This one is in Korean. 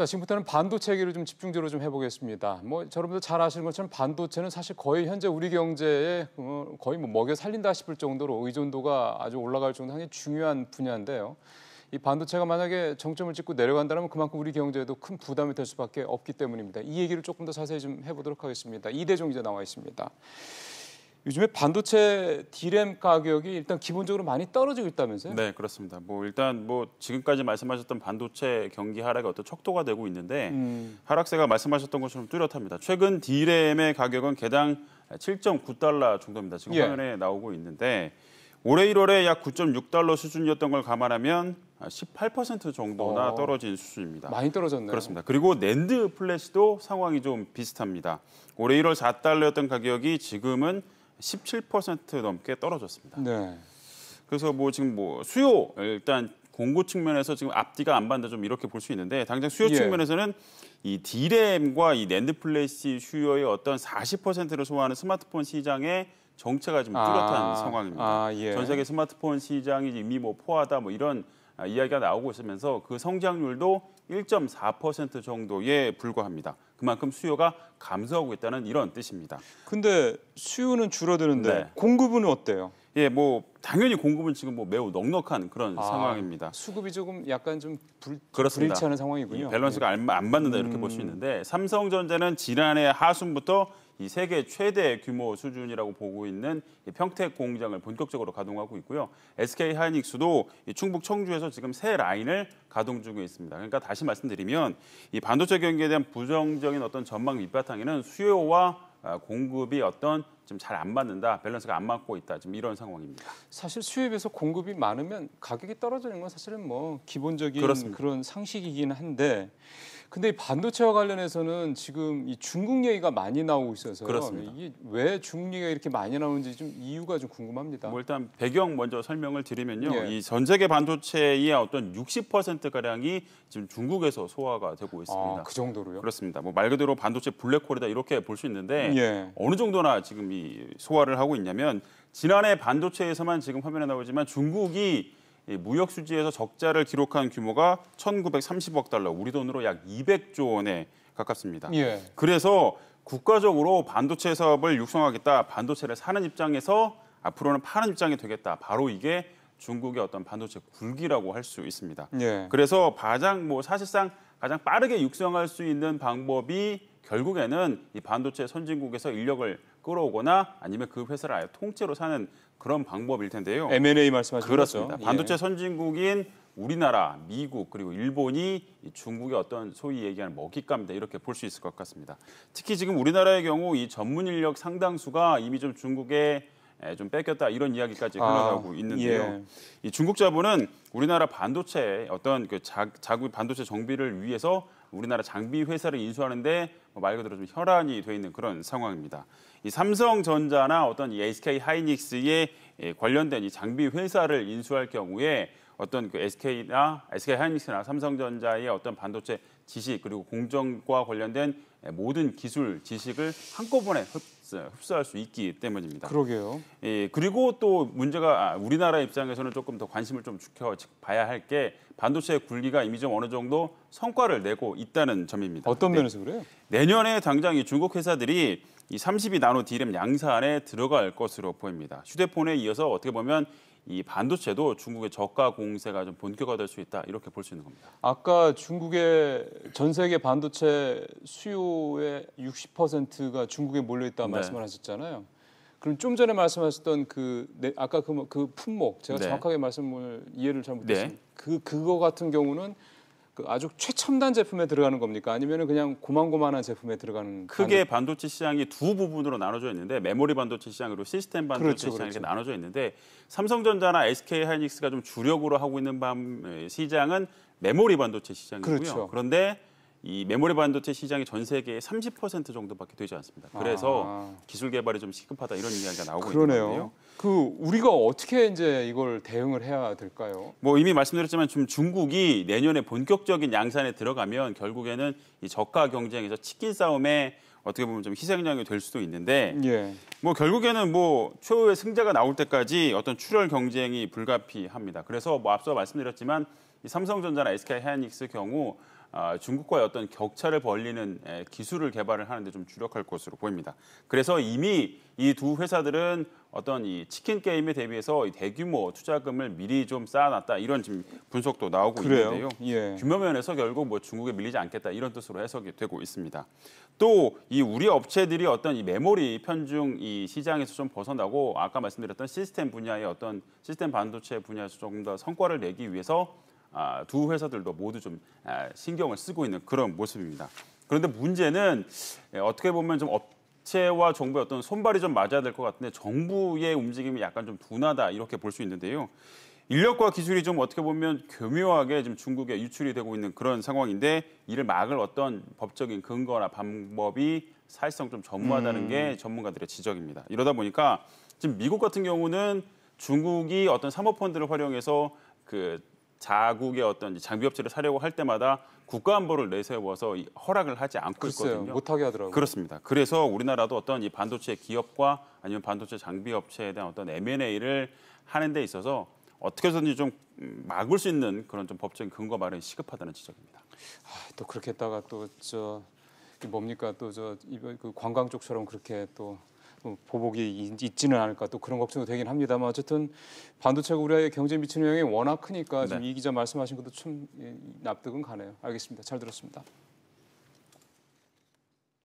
자, 지금부터는 반도체 얘기를 좀 집중적으로 좀 해보겠습니다. 뭐 여러분들 잘 아시는 것처럼 반도체는 사실 거의 현재 우리 경제에 어, 거의 뭐 먹여 살린다 싶을 정도로 의존도가 아주 올라갈 정도 상당히 중요한 분야인데요. 이 반도체가 만약에 정점을 찍고 내려간다면 그만큼 우리 경제에도 큰 부담이 될 수밖에 없기 때문입니다. 이 얘기를 조금 더 자세히 좀 해보도록 하겠습니다. 이대종 기자 나와 있습니다. 요즘에 반도체 디램 가격이 일단 기본적으로 많이 떨어지고 있다면서요? 네, 그렇습니다. 뭐 일단 뭐 지금까지 말씀하셨던 반도체 경기 하락이 어떤 척도가 되고 있는데 음. 하락세가 말씀하셨던 것처럼 뚜렷합니다. 최근 디램의 가격은 개당 7.9달러 정도입니다. 지금 예. 화면에 나오고 있는데 올해 1월에 약 9.6달러 수준이었던 걸 감안하면 18% 정도나 어. 떨어진 수준입니다. 많이 떨어졌네요. 그렇습니다. 그리고 낸드 플래시도 상황이 좀 비슷합니다. 올해 1월 4달러였던 가격이 지금은 17% 넘게 떨어졌습니다. 네. 그래서 뭐 지금 뭐 수요 일단 공고 측면에서 지금 앞뒤가 안 맞는다 좀 이렇게 볼 수 있는데 당장 수요 예. 측면에서는 이 디램과 이 랜드 플래시 수요의 어떤 40%를 소화하는 스마트폰 시장의 정체가 좀 뚜렷한 아, 상황입니다. 아, 예. 전 세계 스마트폰 시장이 이미 뭐 포화다 뭐 이런 아, 이야기가 나오고 있으면서 그 성장률도 1.4% 정도에 불과합니다. 그만큼 수요가 감소하고 있다는 이런 뜻입니다. 근데 수요는 줄어드는데 네. 공급은 어때요? 예, 뭐 당연히 공급은 지금 뭐 매우 넉넉한 그런 아, 상황입니다. 수급이 조금 약간 좀 불, 그렇습니다. 불일치하는 상황이군요. 밸런스가 예. 안, 안 맞는다 이렇게 음... 볼수 있는데 삼성전자는 지난해 하순부터 이 세계 최대 규모 수준이라고 보고 있는 평택 공장을 본격적으로 가동하고 있고요. SK 하이닉스도 충북 청주에서 지금 새 라인을 가동 중에 있습니다. 그러니까 다시 말씀드리면 이 반도체 경기에 대한 부정적 장기적인 어떤 전망 밑바탕에는 수요와 아, 공급이 어떤 좀 잘 안 맞는다, 밸런스가 안 맞고 있다, 지금 이런 상황입니다. 사실 수입에서 공급이 많으면 가격이 떨어지는 건 사실은 뭐 기본적인 그렇습니다. 그런 상식이긴 한데 근데 이 반도체와 관련해서는 지금 이 중국 얘기가 많이 나오고 있어서 그렇습니다. 이게 왜 중국 얘기가 이렇게 많이 나오는지 좀 이유가 좀 궁금합니다. 뭐 일단 배경 먼저 설명을 드리면요. 예. 이전 세계 반도체의 어떤 60% 가량이 지금 중국에서 소화가 되고 아, 있습니다. 아, 그 정도로요? 그렇습니다. 뭐 말 그대로 반도체 블랙홀이다 이렇게 볼 수 있는데 예. 어느 정도나 지금 이 소화를 하고 있냐면 지난해 반도체에서만 지금 화면에 나오지만 중국이 무역 수지에서 적자를 기록한 규모가 1,930억 달러, 우리 돈으로 약 200조 원에 가깝습니다. 예. 그래서 국가적으로 반도체 사업을 육성하겠다, 반도체를 사는 입장에서 앞으로는 파는 입장이 되겠다. 바로 이게 중국의 어떤 반도체 굴기라고 할 수 있습니다. 예. 그래서 가장 뭐 사실상 가장 빠르게 육성할 수 있는 방법이 결국에는 이 반도체 선진국에서 인력을 끌어오거나 아니면 그 회사를 아예 통째로 사는 그런 방법일 텐데요. M&A 말씀하시는 그렇습니다. 예. 반도체 예. 선진국인 우리나라, 미국 그리고 일본이 중국의 어떤 소위 얘기하는 먹잇감이다 이렇게 볼 수 있을 것 같습니다. 특히 지금 우리나라의 경우 이 전문 인력 상당수가 이미 좀 중국에 좀 뺏겼다 이런 이야기까지 아, 흘러가고 아, 있는데요. 예. 이 중국 자본은 우리나라 반도체 어떤 그 자, 자국 반도체 정비를 위해서 우리나라 장비 회사를 인수하는데 뭐 말 그대로 좀 혈안이 돼 있는 그런 상황입니다. 이 삼성전자나 어떤 이 SK 하이닉스에 예, 관련된 이 장비 회사를 인수할 경우에 어떤 그 SK나 SK 하이닉스나 삼성전자의 어떤 반도체 지식 그리고 공정과 관련된 모든 기술 지식을 한꺼번에 흡수할 수 있기 때문입니다. 그러게요. 예, 그리고 또 문제가 아, 우리나라 입장에서는 조금 더 관심을 좀 주켜 봐야 할 게반도체 굴리가 이미 좀 어느 정도 성과를 내고 있다는 점입니다. 어떤 네. 면에서 그래요? 내년에 당장 중국 회사들이 이 32나노 D램 양산에 들어갈 것으로 보입니다. 휴대폰에 이어서 어떻게 보면 이 반도체도 중국의 저가 공세가 좀 본격화될 수 있다 이렇게 볼 수 있는 겁니다. 아까 중국의 전 세계 반도체 수요의 60%가 중국에 몰려 있다 네. 말씀을 하셨잖아요. 그럼 좀 전에 말씀하셨던 그 네, 아까 그, 뭐, 그, 품목 제가 네. 정확하게 말씀을 이해를 잘 못했습니다. 네. 그 그거 같은 경우는 그 아주 최첨단 제품에 들어가는 겁니까? 아니면 그냥 고만고만한 제품에 들어가는? 크게 반도... 반도체 시장이 두 부분으로 나눠져 있는데 메모리 반도체 시장 으로 시스템 반도체 그렇죠, 시장 그렇죠. 이렇게 나눠져 있는데 삼성전자나 SK 하이닉스가 좀 주력으로 하고 있는 밤 시장은 메모리 반도체 시장이고요. 그렇죠. 그런데 이 메모리 반도체 시장이 전 세계의 30% 정도밖에 되지 않습니다. 그래서 아. 기술 개발이 좀 시급하다 이런 이야기가 나오고 그러네요. 있는 건데요. 그 우리가 어떻게 이제 이걸 대응을 해야 될까요? 뭐 이미 말씀드렸지만 지금 중국이 내년에 본격적인 양산에 들어가면 결국에는 이 저가 경쟁에서 치킨 싸움에 어떻게 보면 좀 희생양이 될 수도 있는데 예. 뭐 결국에는 뭐 최후의 승자가 나올 때까지 어떤 출혈 경쟁이 불가피합니다. 그래서 뭐 앞서 말씀드렸지만 이 삼성전자나 SK 하이닉스 경우 아, 중국과의 어떤 격차를 벌리는 기술을 개발을 하는데 좀 주력할 것으로 보입니다. 그래서 이미 이 두 회사들은 어떤 이 치킨 게임에 대비해서 대규모 투자금을 미리 좀 쌓아놨다 이런 지금 분석도 나오고 그래요? 있는데요. 예. 규모 면에서 결국 뭐 중국에 밀리지 않겠다 이런 뜻으로 해석이 되고 있습니다. 또 이 우리 업체들이 어떤 이 메모리 편중 이 시장에서 좀 벗어나고 아까 말씀드렸던 시스템 분야의 어떤 시스템 반도체 분야에서 조금 더 성과를 내기 위해서 아, 두 회사들도 모두 좀 아, 신경을 쓰고 있는 그런 모습입니다. 그런데 문제는 예, 어떻게 보면 좀 업체와 정부의 어떤 손발이 좀 맞아야 될 것 같은데 정부의 움직임이 약간 좀 둔하다 이렇게 볼 수 있는데요. 인력과 기술이 좀 어떻게 보면 교묘하게 지금 중국에 유출이 되고 있는 그런 상황인데 이를 막을 어떤 법적인 근거나 방법이 사실상 좀 전무하다는 음. 게 전문가들의 지적입니다. 이러다 보니까 지금 미국 같은 경우는 중국이 어떤 사모펀드를 활용해서 그 자국의 어떤 장비업체를 사려고 할 때마다 국가안보를 내세워서 허락을 하지 않고 글쎄요, 있거든요. 못하게 하더라고요. 그렇습니다. 그래서 우리나라도 어떤 이 반도체 기업과 아니면 반도체 장비업체에 대한 어떤 M&A를 하는 데 있어서 어떻게 해서든지 좀 막을 수 있는 그런 좀 법적인 근거 마련이 시급하다는 지적입니다. 아, 또 그렇게 했다가 또저 뭡니까 또저 그 관광 쪽처럼 그렇게 또뭐 보복이 있지는 않을까 또 그런 걱정도 되긴 합니다만 어쨌든 반도체가 우리의 경제에 미치는 영향이 워낙 크니까 네. 지금 이 기자 말씀하신 것도 참 예, 납득은 가네요. 알겠습니다. 잘 들었습니다.